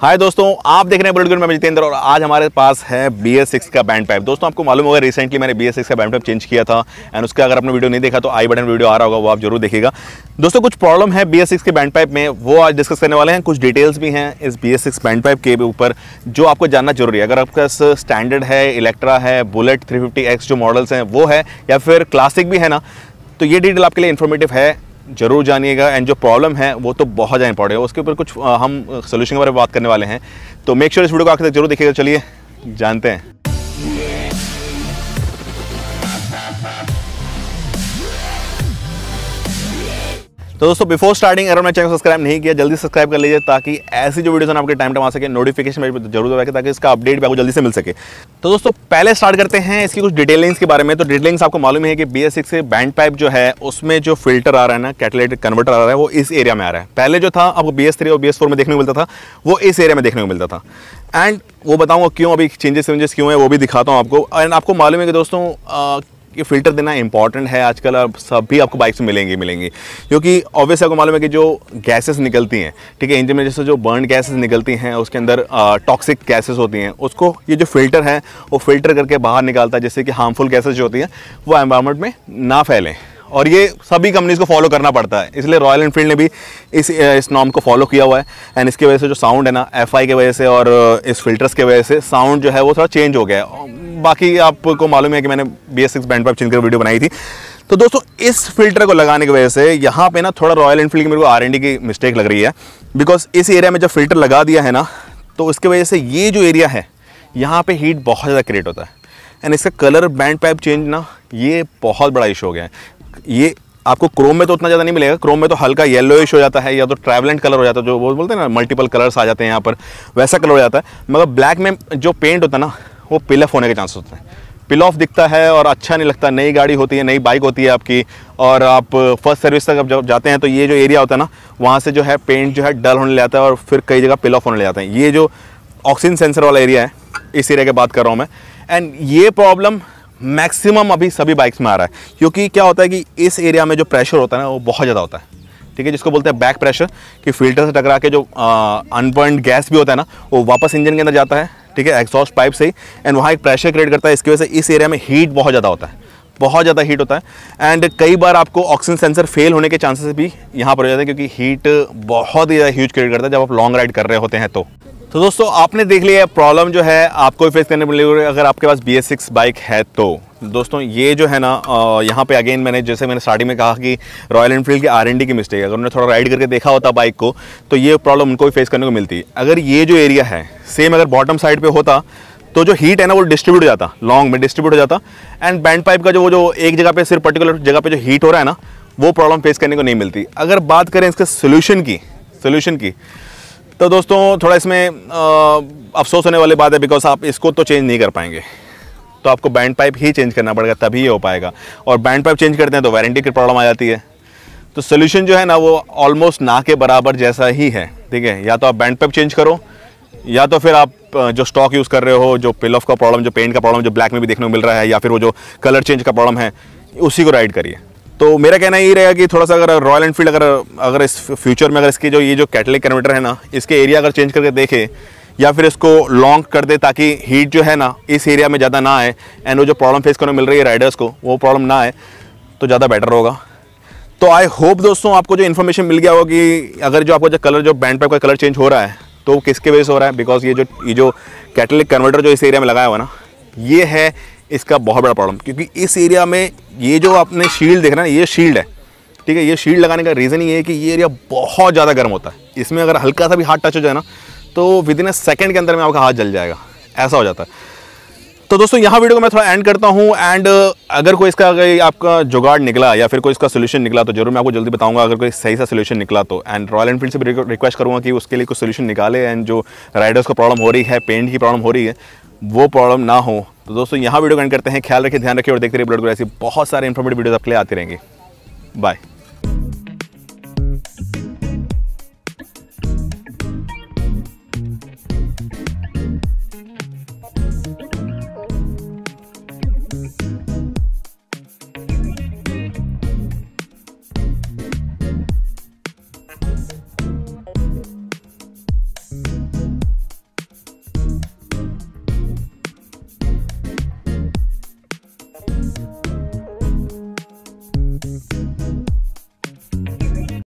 हाय दोस्तों आप देख रहे हैं बुलेट में मैं जितेंद्र और आज हमारे पास है बी एस सिक्स का बैंड पाइप दोस्तों आपको मालूम होगा रिसेंटली मैंने बी एस सिक्स का बैंड पाइप चेंज किया था एंड उसका अगर आपने वीडियो नहीं देखा तो आई बटन वीडियो आ रहा होगा वो आप जरूर देखिएगा दोस्तों कुछ प्रॉब्लम है बी एस सिक्स के बैंड पाइप में वो आज डिस्कस करने वाले हैं कुछ डिटेल्स भी हैं इस B S six band pipe के ऊपर जो आपको जानना जरूरी है अगर आपके पास स्टैंडर्ड है इलेक्ट्रा है बुलेट थ्री फिफ्टी एक्स जो मॉडल्स हैं वो है या फिर क्लासिक भी है ना तो ये डिटेल आपके लिए इन्फॉर्मेटिव है जरूर जानिएगा एंड जो प्रॉब्लम है वो तो बहुत ज़्यादा इंपॉर्टेंट है उसके ऊपर कुछ हम सोल्यूशन के बारे में बात करने वाले हैं तो मेक श्योर sure इस वीडियो को आखिर तक जरूर देखिएगा चलिए जानते हैं तो दोस्तों बिफोर स्टार्टिंग अगर मैं चैनल सब्सक्राइब नहीं किया जल्दी सब्सक्राइब कर लीजिए ताकि ऐसी जो वीडियोस हैं आपके टाइम टाइम आ सके नोटिफिकेशन में जरूर रखे ताकि इसका अपडेट भी आपको जल्दी से मिल सके तो दोस्तों पहले स्टार्ट करते हैं इसकी कुछ डिटेलिंग्स के बारे में तो डिटेलिंग्स आपको मालूम है कि B S six band pipe जो है उसमें जो फिल्टर आ रहा है ना कैटलेट कन्वर्टर आ रहा है वो इस एरिया में आ रहा है पहले जो था आपको बी एस थ्री और बी एस फोर में देखने को मिलता था वो इस एरिया में देखने को मिलता था एंड वो बताऊँगा क्यों अभी चेंजेस चेंजेस क्यों है वो भी दिखाता हूँ आपको एंड आपको मालूम है कि दोस्तों कि फ़िल्टर देना इंपॉर्टेंट है आजकल अब सब भी आपको बाइक्स मिलेंगी मिलेंगी क्योंकि ऑब्वियस आपको मालूम है कि जो गैसेस निकलती हैं ठीक है इंजन में जैसे जो बर्न गैसेस निकलती हैं उसके अंदर टॉक्सिक गैसेस होती हैं उसको ये जो फिल्टर है वो फिल्टर करके बाहर निकालता है जैसे कि हार्मफुल गैसेज जो होती हैं वो एन्वायरमेंट में ना फैलें और ये सभी कंपनीज़ को फॉलो करना पड़ता है इसलिए रॉयल इनफील्ड ने भी इस इस नॉम को फॉलो किया हुआ है एंड इसकी वजह से जो साउंड है ना एफ के वजह से और इस फिल्टर्स की वजह से साउंड जो है वो थोड़ा चेंज हो गया है बाकी आपको मालूम है कि मैंने B S six band pipe कर वीडियो बनाई थी तो दोस्तों इस फिल्टर को लगाने की वजह से यहाँ पे ना थोड़ा रॉयल एनफील्ड की मेरे को आर की मिस्टेक लग रही है बिकॉज इस एरिया में जब फिल्टर लगा दिया है ना तो उसकी वजह से ये जो एरिया है यहाँ पर हीट बहुत ज़्यादा क्रिएट होता है एंड इसका कलर बैंड पाइप चेंज ना ये बहुत बड़ा इशू हो गया है ये आपको क्रोम में तो उतना ज़्यादा नहीं मिलेगा क्रोम में तो हल्का येलोइश हो जाता है या तो ट्रैवलेंट कलर हो जाता है जो वो बोलते हैं ना मल्टीपल कलर्स आ जाते हैं यहाँ पर वैसा कलर हो जाता है मगर ब्लैक में जो पेंट होता है ना वो पिल ऑफ होने के चांसेस होते हैं पिल ऑफ दिखता है और अच्छा नहीं लगता नई गाड़ी होती है नई बाइक होती है आपकी और आप फर्स्ट सर्विस तक जब जाते हैं तो ये जो एरिया होता है ना वहाँ से जो है पेंट जो है डल होने लगता है और फिर कई जगह पिल ऑफ होने जाते हैं ये जो ऑक्सीजन सेंसर वाला एरिया है इस एरिया की बात कर रहा हूँ मैं एंड ये प्रॉब्लम मैक्सिमम अभी सभी बाइक्स में आ रहा है क्योंकि क्या होता है कि इस एरिया में जो प्रेशर होता है ना वो बहुत ज़्यादा होता है ठीक है जिसको बोलते हैं बैक प्रेशर कि फिल्टर से टकरा के जो अनबर्न गैस भी होता है ना वो वापस इंजन के अंदर जाता है ठीक है एग्जॉस्ट पाइप से एंड वहाँ एक प्रेशर क्रिएट करता है इसकी वजह से इस एरिया में हीट बहुत ज़्यादा होता है बहुत ज़्यादा हीट होता है एंड कई बार आपको ऑक्सीजन सेंसर फेल होने के चांसेस भी यहाँ पर हो जाते हैं क्योंकि हीट बहुत ही ज़्यादा ह्यूज क्रिएट करता है जब आप लॉन्ग राइड कर रहे होते हैं तो तो दोस्तों आपने देख लिया प्रॉब्लम जो है आपको भी फेस करने पड़ेगी अगर आपके पास बी एस सिक्स बाइक है तो दोस्तों ये जो है ना यहाँ पे अगेन मैंने जैसे मैंने स्टार्टिंग में कहा कि रॉयल एनफील्ड की आर की मिस्टेक है अगर उन्होंने थोड़ा राइड करके देखा होता बाइक को तो ये प्रॉब्लम उनको भी फेस करने को मिलती अगर ये जो एरिया है सेम अगर बॉटम साइड पर होता तो जो हीट है ना वो डिस्ट्रीब्यूट हो जाता लॉन्ग में डिस्ट्रीब्यूट हो जाता एंड बैंड पाइप का जो वो जो एक जगह पर सिर्फ पर्टिकुलर जगह पर जो हीट हो रहा है ना वो प्रॉब्लम फेस करने को नहीं मिलती अगर बात करें इसके सोल्यूशन की सोल्यूशन की तो दोस्तों थोड़ा इसमें आ, अफसोस होने वाली बात है बिकॉज आप इसको तो चेंज नहीं कर पाएंगे तो आपको बैंड पाइप ही चेंज करना पड़ेगा तभी ये हो पाएगा और बैंड पाइप चेंज करते हैं तो वारंटी की प्रॉब्लम आ जाती है तो सोल्यूशन जो है ना वो ऑलमोस्ट ना के बराबर जैसा ही है ठीक है या तो आप बैंड पाइप चेंज करो या तो फिर आप जो स्टॉक यूज़ कर रहे हो जो पिल ऑफ का प्रॉब्लम जो पेंट का प्रॉब्लम जो ब्लैक में भी देखने को मिल रहा है या फिर वो जो कलर चेंज का प्रॉब्लम है उसी को राइड करिए तो मेरा कहना यही रहेगा कि थोड़ा सा अगर रॉयल एनफील्ड अगर अगर इस फ्यूचर में अगर इसकी जो ये जो कैटलिक कन्वर्टर है ना इसके एरिया अगर चेंज करके देखे या फिर इसको लॉन्ग कर दे ताकि हीट जो है ना इस एरिया में ज़्यादा ना आए एंड वो जो प्रॉब्लम फेस करने मिल रही है राइडर्स को वो प्रॉब्लम ना आए तो ज़्यादा बेटर होगा तो आई होप दोस्तों आपको जो इन्फॉर्मेशन मिल गया होगा कि अगर जो आपका जो कलर जो बैंड पैप का कलर चेंज हो रहा है तो किसके वजह से हो रहा है बिकॉज ये जो ये जो कैटलिक कन्वर्टर जो इस एरिया में लगाया हुआ ना ये है इसका बहुत बड़ा प्रॉब्लम क्योंकि इस एरिया में ये जो आपने शील्ड देख रहा है ये शील्ड है ठीक है ये शील्ड लगाने का रीज़न ये है कि ये एरिया बहुत ज़्यादा गर्म होता है इसमें अगर हल्का सा भी हाथ टच हो जाए ना तो विद इन अ सेकेंड के अंदर में आपका हाथ जल जाएगा ऐसा हो जाता है तो दोस्तों यहाँ वीडियो को मैं थोड़ा एंड करता हूँ एंड अगर कोई इसका अगर आपका जुगाड़ निकला या फिर कोई इसका सोल्यूशन निकला तो जरूर मैं आपको जल्दी बताऊंगा अगर कोई सही सा सोल्यूशन निकला तो एंड रॉयल एनफील्ड से भी रिक्वेस्ट करूँगा कि उसके लिए कुछ सोल्यूशन निकाले एंड जो राइडर्स को प्रॉब्लम हो रही है पेंट की प्रॉब्लम हो रही है वो प्रॉब्लम ना हो तो दोस्तों यहाँ वीडियो एंड करते हैं ख्याल रखें ध्यान रखें और देखते रहिए ब्लड ग्रुप ऐसी बहुत सारे इन्फॉर्मेटिव वीडियोज़ आपके लिए आते रहेंगे बाय